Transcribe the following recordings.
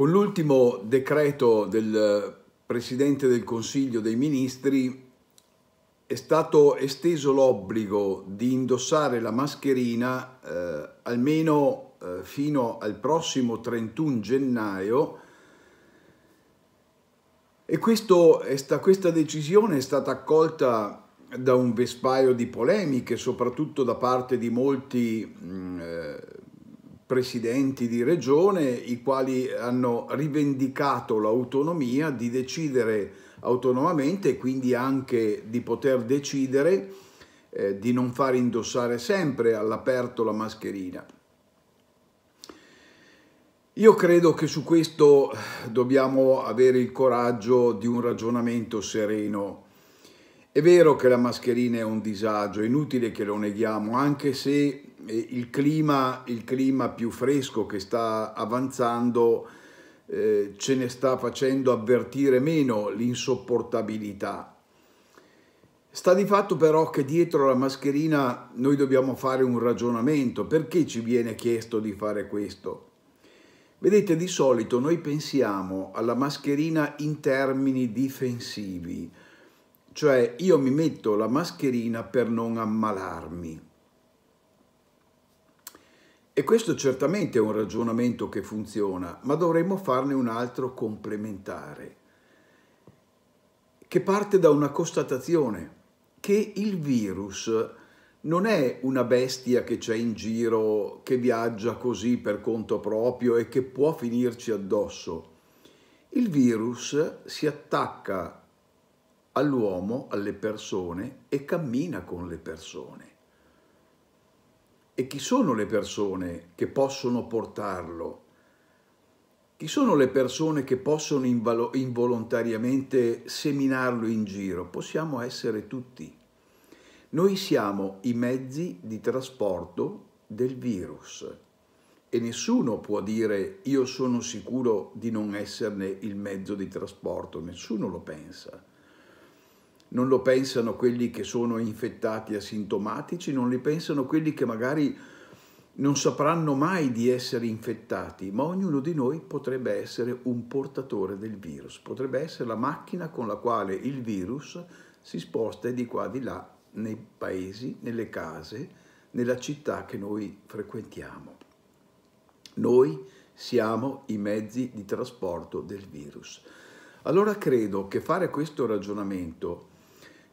Con l'ultimo decreto del eh, Presidente del Consiglio dei Ministri è stato esteso l'obbligo di indossare la mascherina eh, almeno eh, fino al prossimo 31 gennaio e questo, sta, questa decisione è stata accolta da un vespaio di polemiche, soprattutto da parte di molti mh, mm, eh, presidenti di regione i quali hanno rivendicato l'autonomia di decidere autonomamente e quindi anche di poter decidere eh, di non far indossare sempre all'aperto la mascherina. Io credo che su questo dobbiamo avere il coraggio di un ragionamento sereno. È vero che la mascherina è un disagio, è inutile che lo neghiamo, anche se il clima, il clima più fresco che sta avanzando eh, ce ne sta facendo avvertire meno l'insopportabilità. Sta di fatto però che dietro la mascherina noi dobbiamo fare un ragionamento. Perché ci viene chiesto di fare questo? Vedete, di solito noi pensiamo alla mascherina in termini difensivi, cioè io mi metto la mascherina per non ammalarmi. E questo certamente è un ragionamento che funziona, ma dovremmo farne un altro complementare, che parte da una constatazione che il virus non è una bestia che c'è in giro, che viaggia così per conto proprio e che può finirci addosso. Il virus si attacca all'uomo, alle persone e cammina con le persone. E chi sono le persone che possono portarlo? Chi sono le persone che possono involontariamente seminarlo in giro? Possiamo essere tutti. Noi siamo i mezzi di trasporto del virus e nessuno può dire io sono sicuro di non esserne il mezzo di trasporto, nessuno lo pensa non lo pensano quelli che sono infettati asintomatici, non li pensano quelli che magari non sapranno mai di essere infettati, ma ognuno di noi potrebbe essere un portatore del virus, potrebbe essere la macchina con la quale il virus si sposta di qua di là nei paesi, nelle case, nella città che noi frequentiamo. Noi siamo i mezzi di trasporto del virus. Allora credo che fare questo ragionamento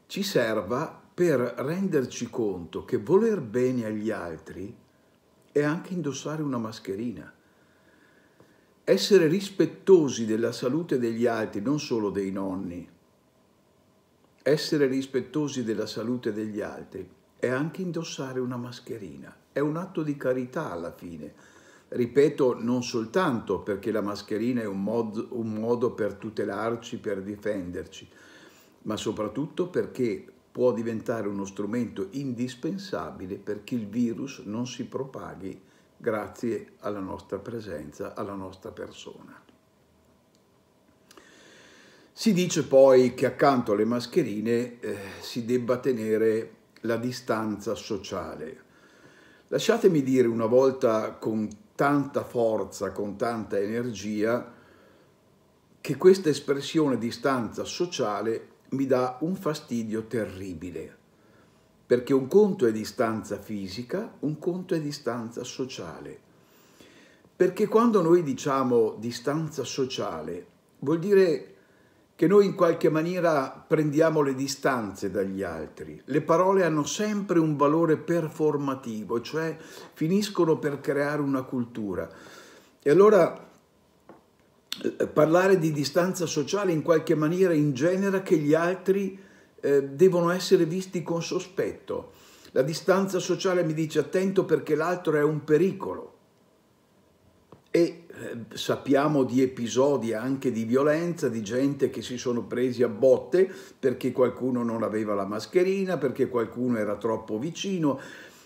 ci serva per renderci conto che voler bene agli altri è anche indossare una mascherina. Essere rispettosi della salute degli altri, non solo dei nonni, essere rispettosi della salute degli altri è anche indossare una mascherina, è un atto di carità alla fine. Ripeto, non soltanto perché la mascherina è un modo, un modo per tutelarci, per difenderci, ma soprattutto perché può diventare uno strumento indispensabile perché il virus non si propaghi grazie alla nostra presenza, alla nostra persona. Si dice poi che accanto alle mascherine eh, si debba tenere la distanza sociale. Lasciatemi dire una volta con tanta forza, con tanta energia, che questa espressione distanza sociale mi dà un fastidio terribile, perché un conto è distanza fisica, un conto è distanza sociale. Perché quando noi diciamo distanza sociale, vuol dire che noi in qualche maniera prendiamo le distanze dagli altri. Le parole hanno sempre un valore performativo, cioè finiscono per creare una cultura. E allora eh, parlare di distanza sociale in qualche maniera ingenera che gli altri eh, devono essere visti con sospetto. La distanza sociale mi dice attento perché l'altro è un pericolo. E eh, sappiamo di episodi anche di violenza, di gente che si sono presi a botte perché qualcuno non aveva la mascherina, perché qualcuno era troppo vicino.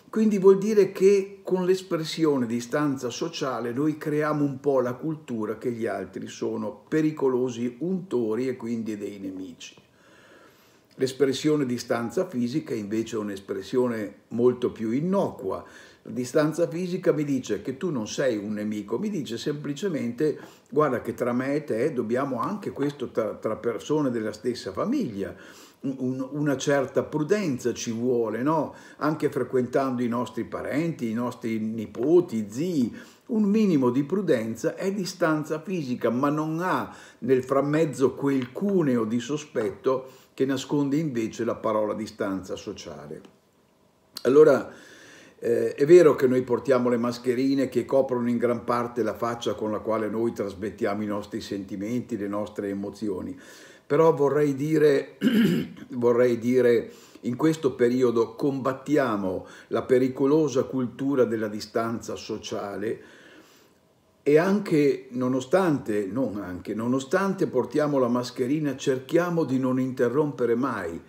Quindi vuol dire che con l'espressione di stanza sociale noi creiamo un po' la cultura che gli altri sono pericolosi untori e quindi dei nemici. L'espressione di stanza fisica invece è un'espressione molto più innocua, la distanza fisica mi dice che tu non sei un nemico, mi dice semplicemente guarda che tra me e te dobbiamo anche questo tra, tra persone della stessa famiglia una certa prudenza ci vuole, no? anche frequentando i nostri parenti, i nostri nipoti, zii, un minimo di prudenza è distanza fisica, ma non ha nel frammezzo quel cuneo di sospetto che nasconde invece la parola distanza sociale. Allora, eh, è vero che noi portiamo le mascherine che coprono in gran parte la faccia con la quale noi trasmettiamo i nostri sentimenti, le nostre emozioni, però vorrei dire, vorrei dire in questo periodo combattiamo la pericolosa cultura della distanza sociale e anche nonostante, non anche, nonostante portiamo la mascherina cerchiamo di non interrompere mai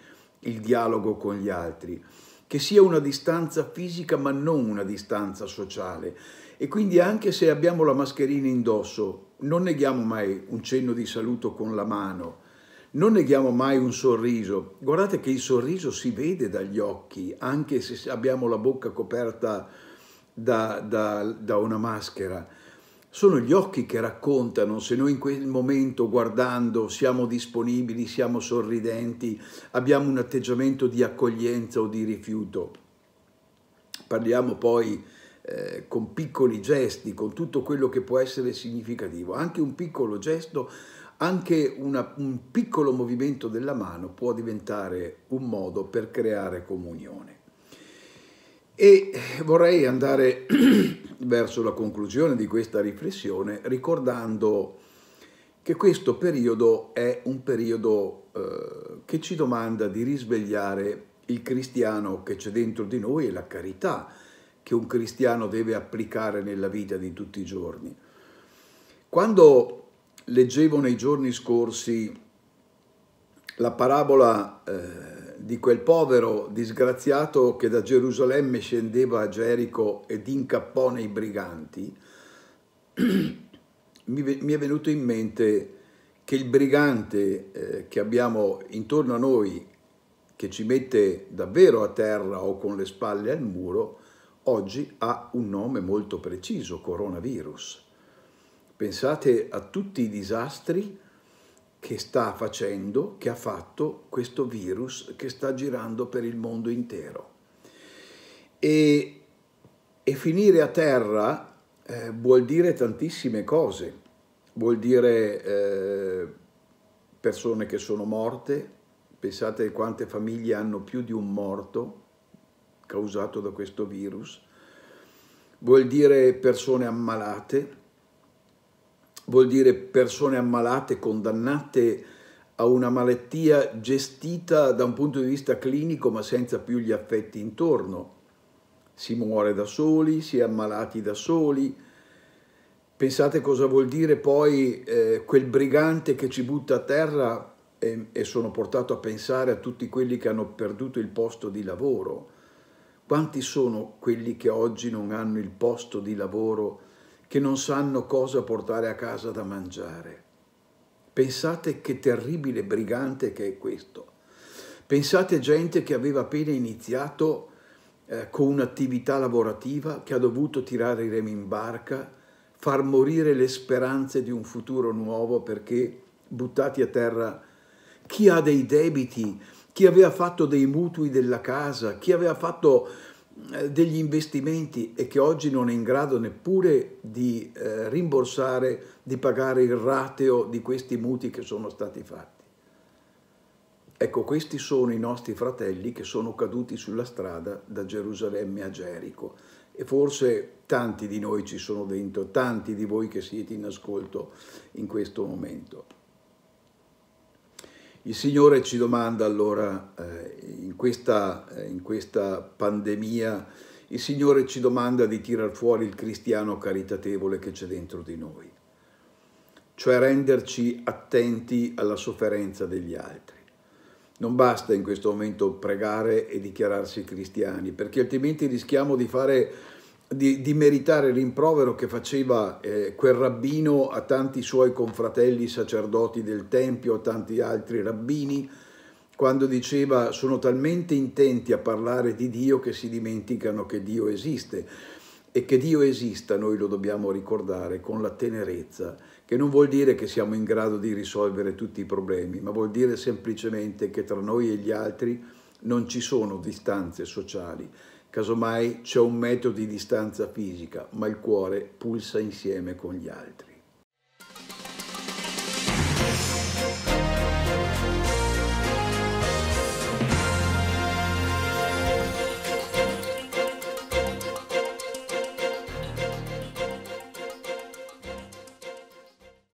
il dialogo con gli altri che sia una distanza fisica ma non una distanza sociale. E quindi anche se abbiamo la mascherina indosso, non neghiamo mai un cenno di saluto con la mano, non neghiamo mai un sorriso. Guardate che il sorriso si vede dagli occhi, anche se abbiamo la bocca coperta da, da, da una maschera. Sono gli occhi che raccontano se noi in quel momento guardando siamo disponibili, siamo sorridenti, abbiamo un atteggiamento di accoglienza o di rifiuto. Parliamo poi eh, con piccoli gesti, con tutto quello che può essere significativo. Anche un piccolo gesto, anche una, un piccolo movimento della mano può diventare un modo per creare comunione. E vorrei andare verso la conclusione di questa riflessione ricordando che questo periodo è un periodo eh, che ci domanda di risvegliare il cristiano che c'è dentro di noi e la carità che un cristiano deve applicare nella vita di tutti i giorni. Quando leggevo nei giorni scorsi la parabola eh, di quel povero disgraziato che da Gerusalemme scendeva a Gerico ed incappò nei briganti, mi è venuto in mente che il brigante eh, che abbiamo intorno a noi, che ci mette davvero a terra o con le spalle al muro, oggi ha un nome molto preciso, coronavirus. Pensate a tutti i disastri che sta facendo, che ha fatto questo virus che sta girando per il mondo intero. E, e finire a terra eh, vuol dire tantissime cose, vuol dire eh, persone che sono morte, pensate quante famiglie hanno più di un morto causato da questo virus, vuol dire persone ammalate, vuol dire persone ammalate, condannate a una malattia gestita da un punto di vista clinico ma senza più gli affetti intorno. Si muore da soli, si è ammalati da soli. Pensate cosa vuol dire poi eh, quel brigante che ci butta a terra e, e sono portato a pensare a tutti quelli che hanno perduto il posto di lavoro. Quanti sono quelli che oggi non hanno il posto di lavoro? che non sanno cosa portare a casa da mangiare. Pensate che terribile brigante che è questo. Pensate gente che aveva appena iniziato eh, con un'attività lavorativa, che ha dovuto tirare i remi in barca, far morire le speranze di un futuro nuovo perché buttati a terra chi ha dei debiti, chi aveva fatto dei mutui della casa, chi aveva fatto eh, degli investimenti e che oggi non è in grado neppure di eh, rimborsare, di pagare il rateo di questi mutui che sono stati fatti. Ecco, questi sono i nostri fratelli che sono caduti sulla strada da Gerusalemme a Gerico e forse tanti di noi ci sono dentro, tanti di voi che siete in ascolto in questo momento. Il Signore ci domanda allora, eh, in, questa, eh, in, questa, pandemia, il Signore ci domanda di tirar fuori il cristiano caritatevole che c'è dentro di noi, cioè renderci attenti alla sofferenza degli altri. Non basta in questo momento pregare e dichiararsi cristiani, perché altrimenti rischiamo di fare di, di, meritare il rimprovero che faceva eh, quel rabbino a tanti suoi confratelli sacerdoti del Tempio, a tanti altri rabbini, quando diceva sono talmente intenti a parlare di Dio che si dimenticano che Dio esiste. E che Dio esista noi lo dobbiamo ricordare con la tenerezza, che non vuol dire che siamo in grado di risolvere tutti i problemi, ma vuol dire semplicemente che tra noi e gli altri non ci sono distanze sociali, Casomai c'è un metro di distanza fisica, ma il cuore pulsa insieme con gli altri.